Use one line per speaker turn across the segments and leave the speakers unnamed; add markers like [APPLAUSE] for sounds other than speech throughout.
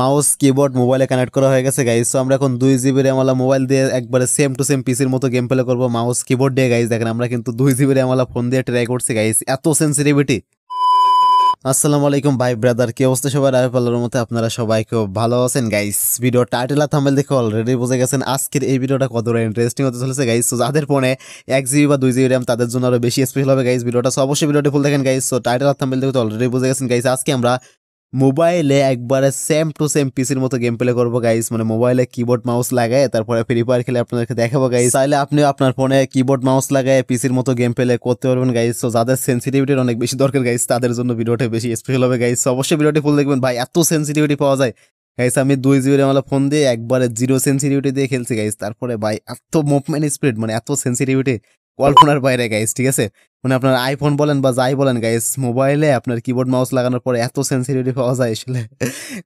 mouse keyboard মোবাইলে connect করা হয়ে গেছে গাইজ তো আমরা এখন দুই জিবি র্যামওয়ালা মোবাইল দিয়ে একবারে সেম টু সেম পিসির মতো গেম প্লে করবো মাউস কিবোর্ড দিয়ে গাইজ দেখেন আমরা কিন্তু দুই জিবি র্যামওয়ালা ফোন দিয়ে ট্রাই করছি গাইজ এত সেন্সিটিভিটি আসসালামু আলাইকুম ভাই ব্রাদার কে অবস্থা সবার আয়পাল্লার মতো আপনারা সবাই খুব ভালো আছেন গাইস ভিডিও টাইটেল আর থামেল দেখে অলরেডি বুঝে গেছেন আজকের এই ভিডিওটা কতটা ইন্টারেস্টিং হতে চলেছে গাইস তো যাদের ফোনে এক জিবি বা দুই জিবি র্যাম তাদের জন্য আরও বেশি স্পেশাল হবে গাইস ভিডিওটা সব অবশ্যই ভিডিওটি ফুল দেখেন গাইস তো টাইটেল আর থামেল দেখে অলরেডি বুঝে গেছেন গাইস আজকে আমরা মোবাইলে একবারে সেম টু সেম পিসির মতো গেম প্লে করবো গাইস মানে মোবাইলে কিবোর্ড মাউস লাগায় তারপরে ফ্রি ফায়ার খেলে আপনাদেরকে দেখাবো গাইস তাহলে আপনি আপনার ফোনে কিবোর্ড মাউস লাগায় পিসির মতো গেম প্লে করতে পারবেন গাইস তো যাদের সেন্সিটিভিটির অনেক বেশি দরকার গাইস তাদের জন্য ভিডিওটা বেশি স্পেশাল হবে গাইস অবশ্যই ভিডিওটি ফুল দেখবেন ভাই এত সেন্সিটিভিটি পাওয়া যায় গাইস আমি দুই জিবি আমার ফোন দিয়ে একবারে জিরো সেন্সিটিভিটি দিয়ে খেলছি গাইস তারপরে ভাই এত মুভমেন্ট স্পিড মানে এত সেন্সিটিভিটি কল্পনার বাইরে গাইস ঠিক আছে মানে আপনার আইফোন বলেন বা যাই বলেন গাইস মোবাইলে আপনার কিবোর্ড মাউস লাগানোর পরে এত সেন্সিটিভিটি পাওয়া যায় আসলে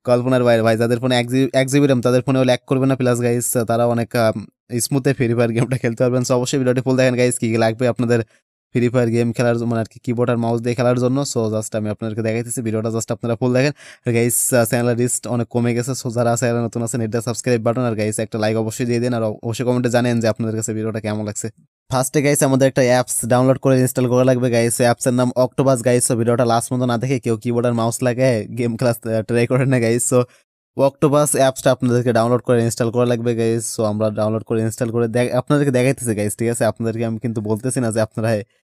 কল্পনার বাইরে ভাই যাদের ফোনে এক জিবি র্যাম তাদের ফোনেও ল্যাক করবে না প্লাস গাইস তারা অনেক স্মুথে ফ্রি ফায়ার গেমটা খেলতে পারবেন সো অবশ্যই ভিডিওটি ফুল দেখেন গাইস কী লাগবে আপনাদের ফ্রি ফায়ার গেম খেলার মানে আর কি কিবোর্ড আর মাউস দিয়ে খেলার জন্য সো জাস্ট আমি আপনাদেরকে দেখাইতেছি ভিডিওটা জাস্ট আপনারা ফুল দেখেন আর গাইস চ্যানেলের রিস্ট অনেক কমে গেছে সো যারা আছে নতুন আছে এটা সাবস্ক্রাইব বাটন আর গাইস একটা লাইক অবশ্যই দিয়ে দিন আর অবশ্যই কমেন্টে জানেন যে আপনাদের কাছে ভিডিওটা কেমন লাগছে ফার্স্টে গাইস আমাদের একটা অ্যাপস ডাউনলোড করে ইনস্টল করা লাগবে গাইস অ্যাপসের নাম অক্টোবাস গাইস সো ভিডিওটা লাস্ট মতো না দেখে কেউ কিবোর্ড আর মাউস লাগে গেম ক্লাস ট্রাই করে না গাইস সো অক্টোবাস অ্যাপসটা আপনাদেরকে ডাউনলোড করে ইনস্টল করা লাগবে গাইস সো আমরা ডাউনলোড করে ইনস্টল করে আপনাদেরকে দেখাইতেছি গাইস ঠিক আছে আপনাদেরকে আমি কিন্তু বলতেছি না যে আপনারা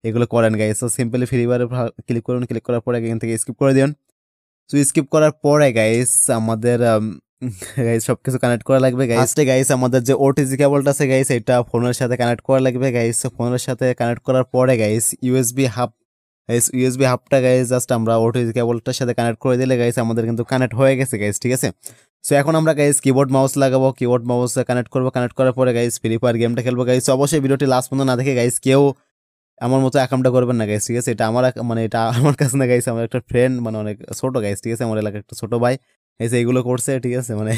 এগুলো করেন গাইস সো সিম্পলি ফ্রি ফায়ারে ক্লিক করুন ক্লিক করার পরে এখান থেকে স্কিপ করে দিন সো স্কিপ করার পরে গাইস আমাদের um, গাইস [LAUGHS] সবকিছু কানেক্ট করা লাগবে গাইস গাইস আমাদের যে ওটিজি কেবলটা আছে গাইস এটা ফোনের সাথে কানেক্ট করা লাগবে গাইস ফোনের সাথে কানেক্ট করার পরে guys USB hub guys USB হাবটা গাইস জাস্ট আমরা ওটিজি কেবলটার সাথে কানেক্ট করে দিলে গাইস আমাদের কিন্তু কানেক্ট হয়ে গেছে গাইস ঠিক আছে সো এখন আমরা গাইস কিবোর্ড মাউস লাগাবো কিবোর্ড মাউস কানেক্ট করবো কানেক্ট করার পরে গাইস ফ্রি ফায়ার গেমটা খেলবো গাইস অবশ্যই ভিডিওটি লাস্ট পর্যন্ত না দেখে গাইস কেউ আমার মতো অ্যাকাউন্টটা করবেন না গাইস ঠিক আছে এটা আমার মানে এটা [LAUGHS] আমার কাছে না গাইস আমার একটা ফ্রেন্ড মানে অনেক ছোটো গাইস ঠিক আছে আমার এলাকার একটা ছোটো ভাই এই যে এগুলো করছে ঠিক আছে মানে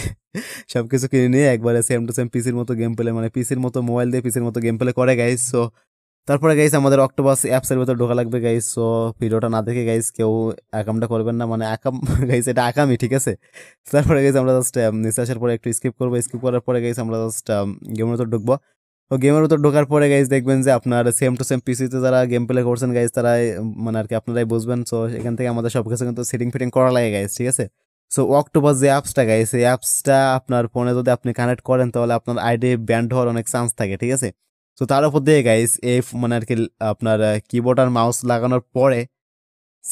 সব কিছু কিনে নিয়ে একবারে সেম টু সেম পিসির মতো গেম প্লে মানে পিসির মতো মোবাইল দিয়ে পিসির মতো গেম প্লে করে গাইস সো তারপরে গাইস আমাদের অক্টোবাস অ্যাপসের ভেতর ঢোকা লাগবে গাইস সো ভিডিওটা না দেখে গাইস কেউ অ্যাকামটা করবেন না মানে অ্যাকাম গাইস [LAUGHS] এটা আকামই ঠিক আছে তারপরে গাইস আমরা জাস্ট নিচে আসার পরে একটু স্কিপ করবো স্কিপ করার পরে গাইস আমরা জাস্ট গেমের um, ভেতর ঢুকবো তো গেমের ভেতর ঢোকার পরে গাইস দেখবেন যে আপনার সেম টু সেম পিসিতে যারা গেম প্লে করছেন গাইস তারা মানে আর কি আপনারাই বুঝবেন সো এখান থেকে আমাদের সব কিছু কিন্তু সেটিং ফিটিং করা লাগে গাইস ঠিক আছে সো অক্টোবর যে অ্যাপসটা গাইস এই অ্যাপসটা আপনার ফোনে যদি আপনি কানেক্ট করেন তাহলে আপনার আইডি ব্যান্ড হওয়ার অনেক চান্স থাকে ঠিক আছে তো তার উপর দিয়ে গাইস এই মানে আর কি আপনার কিবোর্ড আর মাউস লাগানোর পরে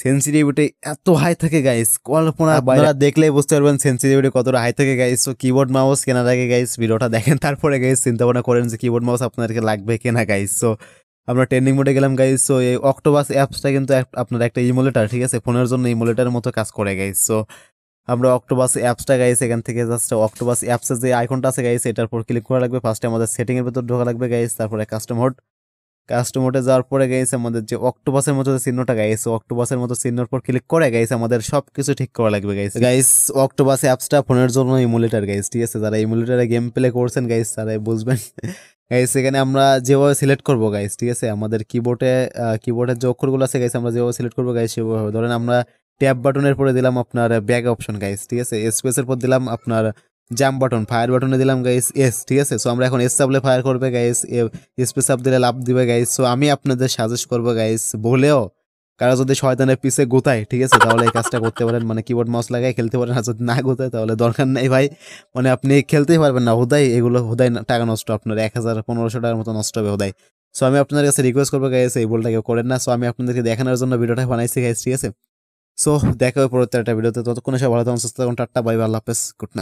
সেন্সিটিভিটি এত হাই থাকে গাইস কল্পনা আপনারা দেখলেই বুঝতে পারবেন সেন্সিটিভিটি কতটা হাই থাকে গাইস সো কিবোর্ড মাউস কেনার আগে গাইস ভিডিওটা দেখেন তারপরে গাইস চিন্তা ভাবনা করেন যে কিবোর্ড মাউস আপনাদেরকে লাগবে কেনা গাইস সো আমরা ট্রেন্ডিং মোডে গেলাম গাইস সো এই অক্টোবাস অ্যাপসটা কিন্তু আপনার একটা ইমোলেটার ঠিক আছে ফোনের জন্য ইমোলেটারের মতো কাজ করে গাইস সো আমরা অক্টোবাস অ্যাপসটা গাইছি এখান থেকে জাস্ট অক্টোবাস অ্যাপসের যে আইকনটা আছে গাইছে এটার পর ক্লিক করা লাগবে ফার্স্টে আমাদের সেটিংয়ের ভিতর ঢোকা লাগবে গাইস তারপরে কাস্টম হোড কাস্টম যাওয়ার পরে গাইছে আমাদের যে অক্টোবাসের মতো চিহ্নটা গাইছে অক্টোবাসের মতো চিহ্নর উপর ক্লিক করে গাইছে আমাদের সব কিছু ঠিক করা লাগবে গাইস গাইস অক্টোবাস অ্যাপসটা ফোনের জন্য ইমুলেটার গাইস ঠিক আছে যারা ইমুলেটারে গেম প্লে করছেন গাইস তারা বুঝবেন গাইস এখানে আমরা যেভাবে সিলেক্ট করবো গাইস ঠিক আছে আমাদের কিবোর্ডে কিবোর্ডের যে অক্ষরগুলো আছে গাইছে আমরা যেভাবে সিলেক্ট করবো গাইস সেভাবে ধরেন আমরা ট্যাব বাটনের পরে দিলাম আপনার ব্যাগ অপশন গাইস ঠিক আছে স্পেসের পর দিলাম আপনার জাম বাটন ফায়ার বাটনে দিলাম গাইস এস ঠিক আছে সো আমরা এখন এস চাপলে ফায়ার করবে গাইস স্পেস আপ দিলে লাভ দিবে গাইস সো আমি আপনাদের সাজেস্ট করবো গাইস বলেও কারো যদি শয়তানের পিছে গোতায় ঠিক আছে তাহলে এই কাজটা করতে পারেন মানে কিবোর্ড মাউস লাগায় খেলতে পারেন আর যদি না গোতায় তাহলে দরকার নেই ভাই মানে আপনি খেলতেই পারবেন না হোদাই এগুলো হোদাই টাকা নষ্ট আপনার এক হাজার পনেরোশো টাকার মতো নষ্ট হবে হোদাই সো আমি আপনাদের কাছে রিকোয়েস্ট করবো গাইস এই বলটা কেউ করেন না সো আমি আপনাদেরকে দেখানোর জন্য ভিডিওটা বানাইছি গাইস ঠিক আছে সো দেখা হয়ে পরবর্তী একটা ভিডিওতে ততক্ষণ সব ভালো থাকুন সুস্থ থাকুন টাটা বাই আল্লাহ হাফেজ গুড নাইট